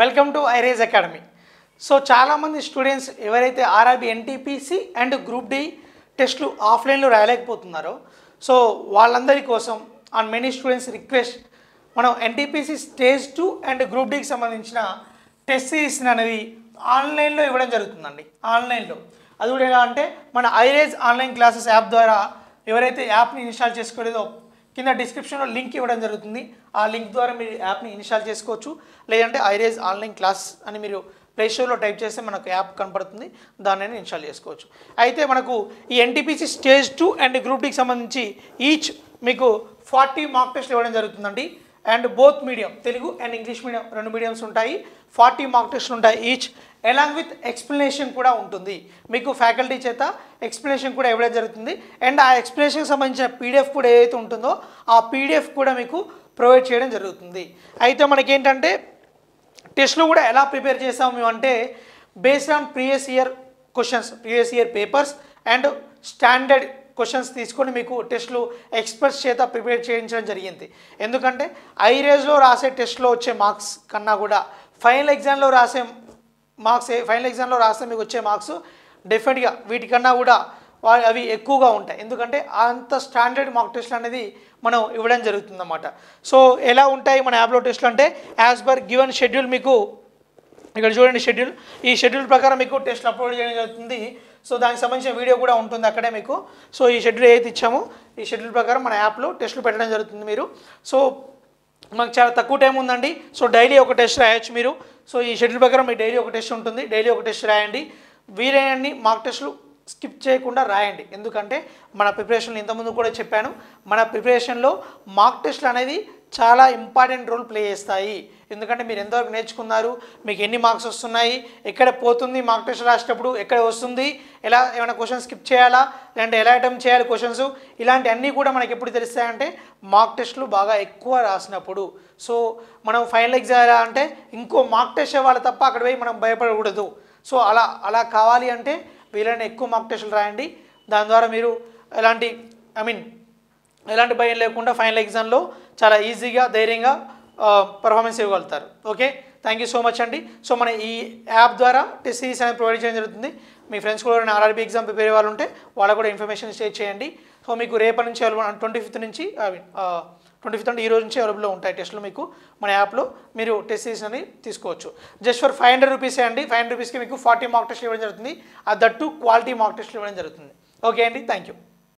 welcome to ఐరేజ్ academy so చాలామంది students ఎవరైతే RRB NTPC and group D టెస్ట్లు ఆఫ్లైన్లో రాయలేకపోతున్నారో సో వాళ్ళందరి కోసం అండ్ మెనీ స్టూడెంట్స్ రిక్వెస్ట్ మనం NTPC stage two and group డికి సంబంధించిన టెస్ట్ సిరీస్ని అనేది ఆన్లైన్లో ఇవ్వడం జరుగుతుందండి ఆన్లైన్లో అది కూడా ఎలా అంటే మన ఐరేజ్ ఆన్లైన్ క్లాసెస్ యాప్ ద్వారా ఎవరైతే యాప్ని ఇన్స్టాల్ చేసుకోలేదో కింద డిస్క్రిప్షన్లో లింక్ ఇవ్వడం జరుగుతుంది ఆ లింక్ ద్వారా మీరు యాప్ని ఇన్స్టాల్ చేసుకోవచ్చు లేదంటే ఐరేజ్ ఆన్లైన్ క్లాస్ అని మీరు ప్లేస్టోర్లో టైప్ చేస్తే మనకు యాప్ కనపడుతుంది దాన్ని ఇన్స్టాల్ చేసుకోవచ్చు అయితే మనకు ఈ NTPC stage two and group డీకి సంబంధించి ఈచ్ మీకు ఫార్టీ మార్క్ టెస్ట్లు ఇవ్వడం జరుగుతుందండి and both medium Telugu and English medium రెండు మీడియంస్ ఉంటాయి ఫార్టీ మార్క్ టెస్ట్లు ఉంటాయి ఈచ్ ఎలాంగ్ విత్ ఎక్స్ప్లెనేషన్ కూడా ఉంటుంది మీకు ఫ్యాకల్టీ చేత ఎక్స్ప్లెనేషన్ కూడా ఇవ్వడం జరుగుతుంది అండ్ ఆ ఎక్స్ప్లెనేషన్కి సంబంధించిన పీడిఎఫ్ కూడా ఏదైతే ఉంటుందో ఆ పీడిఎఫ్ కూడా మీకు ప్రొవైడ్ చేయడం జరుగుతుంది అయితే మనకేంటంటే టెస్ట్లో కూడా ఎలా ప్రిపేర్ మేము అంటే based on previous year questions previous year papers and standard questions తీసుకొని మీకు టెస్ట్లు ఎక్స్పర్ట్స్ చేత ప్రిపేర్ చేయించడం జరిగింది ఎందుకంటే ఐ రేజ్లో రాసే టెస్ట్లో వచ్చే మార్క్స్ కన్నా కూడా ఫైనల్ ఎగ్జామ్లో రాసే మార్క్స్ ఫైనల్ ఎగ్జామ్లో రాస్తే మీకు వచ్చే మార్క్స్ డెఫినెట్గా వీటికన్నా కూడా అవి ఎక్కువగా ఉంటాయి ఎందుకంటే అంత స్టాండర్డ్ మాక్ టెస్ట్లు అనేది మనం ఇవ్వడం జరుగుతుందన్నమాట సో ఎలా ఉంటాయి మన యాప్లో టెస్ట్లు అంటే యాజ్ పర్ గివెన్ షెడ్యూల్ మీకు ఇక్కడ చూడండి షెడ్యూల్ ఈ షెడ్యూల్ ప్రకారం మీకు టెస్ట్లు అప్లోడ్ చేయడం జరుగుతుంది సో దానికి సంబంధించిన వీడియో కూడా ఉంటుంది అక్కడే మీకు సో ఈ షెడ్యూల్ ఏది ఇచ్చామో ఈ షెడ్యూల్ ప్రకారం మన యాప్లో టెస్ట్లు పెట్టడం జరుగుతుంది మీరు సో మాకు చాలా తక్కువ టైం ఉందండి సో డైలీ ఒక టెస్ట్ రాయొచ్చు మీరు సో ఈ షెడ్యూల్ ప్రకారం మీ డైలీ ఒక టెస్ట్ ఉంటుంది డైలీ ఒక టెస్ట్ రాయండి వీరేయండి మాకు టెస్టులు స్కిప్ చేయకుండా రాయండి ఎందుకంటే మన ప్రిపరేషన్లో ఇంతకుముందు కూడా చెప్పాను మన ప్రిపరేషన్లో మాక్ టెస్ట్లు అనేది చాలా ఇంపార్టెంట్ రోల్ ప్లే చేస్తాయి ఎందుకంటే మీరు ఎంతవరకు నేర్చుకున్నారు మీకు ఎన్ని మార్క్స్ వస్తున్నాయి ఎక్కడ పోతుంది మార్క్ టెస్ట్ రాసేటప్పుడు ఎక్కడ వస్తుంది ఎలా ఏమైనా క్వశ్చన్స్ స్కిప్ చేయాలా లేదంటే ఎలా అటెంప్ట్ చేయాలి క్వశ్చన్స్ ఇలాంటివన్నీ కూడా మనకి ఎప్పుడు తెలుస్తాయంటే మార్క్ టెస్ట్లు బాగా ఎక్కువ రాసినప్పుడు సో మనం ఫైనల్ ఎగ్జామ్ ఎలా అంటే ఇంకో మార్క్ టెస్ట్ ఇవ్వాలి తప్ప అక్కడ పోయి మనం భయపడకూడదు సో అలా అలా కావాలి అంటే వీళ్ళని ఎక్కువ మార్క్ టెస్టులు రాయండి దాని ద్వారా మీరు ఎలాంటి ఐ మీన్ ఎలాంటి భయం లేకుండా ఫైనల్ ఎగ్జామ్లో చాలా ఈజీగా ధైర్యంగా పర్ఫార్మెన్స్ ఇవ్వగలుగుతారు okay thank you so much అండి సో మన ఈ యాప్ ద్వారా టెస్ట్ సిరీస్ అనేది ప్రొవైడ్ చేయడం జరుగుతుంది మీ ఫ్రెండ్స్ కూడా ఆర్ఆర్బీ ఎగ్జామ్ ప్రిపేర్ వాళ్ళు ఉంటే వాళ్ళకు కూడా ఇన్ఫర్మేషన్ షేర్ చేయండి సో మీకు రేపటి నుంచి అవైలబుల్ ట్వంటీ ఫిఫ్త్ నుంచి ఐ మీన్ ట్వంటీ ఫిఫ్త్ అంటే ఈ రోజు నుంచి అవైలబుల్లో ఉంటాయి టెస్ట్లు మీకు మన యాప్లో మీరు టెస్ట్ సిరీస్ అని తీసుకోవచ్చు జస్ట్ ఫర్ ఫైవ్ హండ్రెడ్ రూపీసే అండి ఫైవ్ హండ్రెడ్ రూపీస్కి మీకు ఫార్టీ మార్క్ టెస్ట్ ఇవ్వడం జరుగుతుంది అది దట్టు క్వాలిటీ మార్క్ టెస్ట్ ఇవ్వడం జరుగుతుంది ఓకే అండి థ్యాంక్ యూ